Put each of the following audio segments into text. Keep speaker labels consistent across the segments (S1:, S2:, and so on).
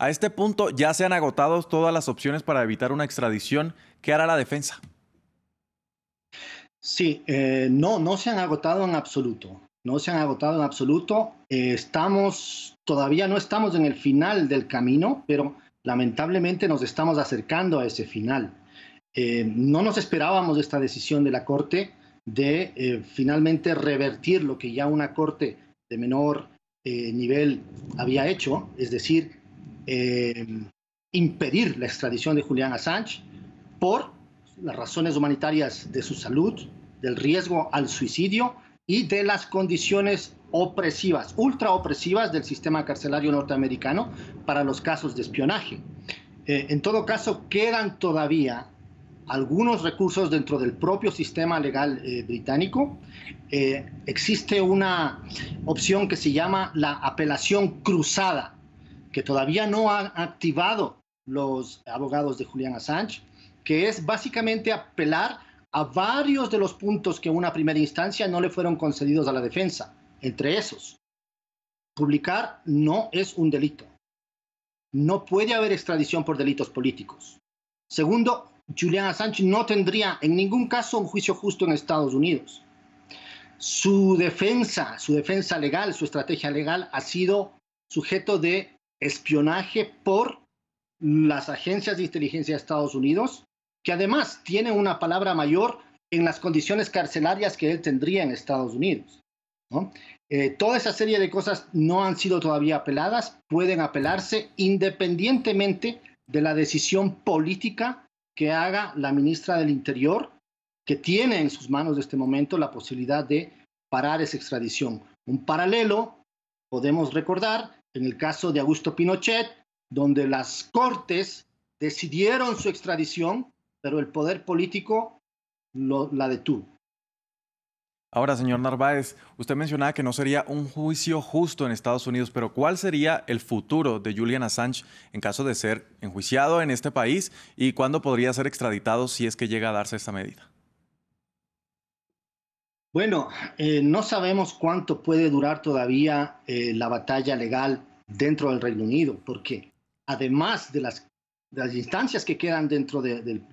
S1: A este punto ya se han agotado todas las opciones para evitar una extradición. ¿Qué hará la defensa?
S2: Sí, eh, no, no se han agotado en absoluto. No se han agotado en absoluto. Eh, estamos, todavía no estamos en el final del camino, pero lamentablemente nos estamos acercando a ese final. Eh, no nos esperábamos esta decisión de la Corte de finalmente revertir lo que ya una Corte de menor nivel había hecho, es decir, eh, impedir la extradición de Julian Assange por las razones humanitarias de su salud, del riesgo al suicidio y de las condiciones opresivas, ultra opresivas del sistema carcelario norteamericano para los casos de espionaje. Eh, en todo caso, quedan todavía algunos recursos dentro del propio sistema legal eh, británico. existe una opción que se llama la apelación cruzada, que todavía no han activado los abogados de Julian Assange, que es básicamente apelar a varios de los puntos que en una primera instancia no le fueron concedidos a la defensa. Entre esos, publicar no es un delito. No puede haber extradición por delitos políticos. Segundo, Julian Assange no tendría en ningún caso un juicio justo en Estados Unidos. Su defensa, su defensa legal, su estrategia legal ha sido sujeto de espionaje por las agencias de inteligencia de Estados Unidos, que además tiene una palabra mayor en las condiciones carcelarias que él tendría en Estados Unidos. Eh, toda esa serie de cosas no han sido todavía apeladas, pueden apelarse independientemente de la decisión política que haga la ministra del Interior, que tiene en sus manos de este momento la posibilidad de parar esa extradición. Un paralelo, podemos recordar, en el caso de Augusto Pinochet, donde las Cortes decidieron su extradición, pero el poder político lo, la detuvo.
S1: Ahora, señor Narváez, usted mencionaba que no sería un juicio justo en Estados Unidos, pero ¿cuál sería el futuro de Julian Assange en caso de ser enjuiciado en este país y cuándo podría ser extraditado si es que llega a darse esta medida?
S2: Bueno, eh, no sabemos cuánto puede durar todavía eh, la batalla legal dentro del Reino Unido, porque además de las, instancias que quedan dentro del,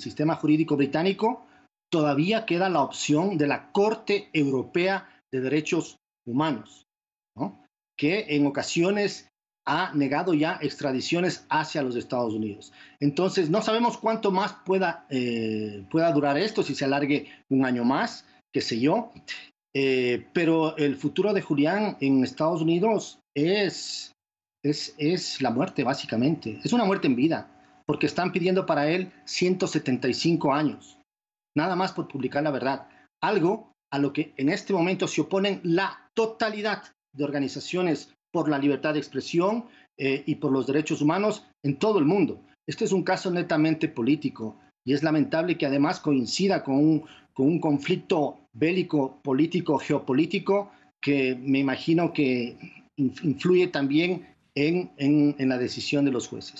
S2: sistema jurídico británico, todavía queda la opción de la Corte Europea de Derechos Humanos, que en ocasiones ha negado ya extradiciones hacia los Estados Unidos. Entonces, no sabemos cuánto más pueda eh, durar esto, si se alargue un año más, qué sé yo. Eh, pero el futuro de Julián en Estados Unidos es, es, la muerte, básicamente. Es una muerte en vida, porque están pidiendo para él 175 años, nada más por publicar la verdad. Algo a lo que en este momento se oponen la totalidad de organizaciones por la libertad de expresión eh, y por los derechos humanos en todo el mundo. Este es un caso netamente político y es lamentable que además coincida con un, con un conflicto bélico, político, geopolítico, que me imagino que influye también en, en la decisión de los jueces.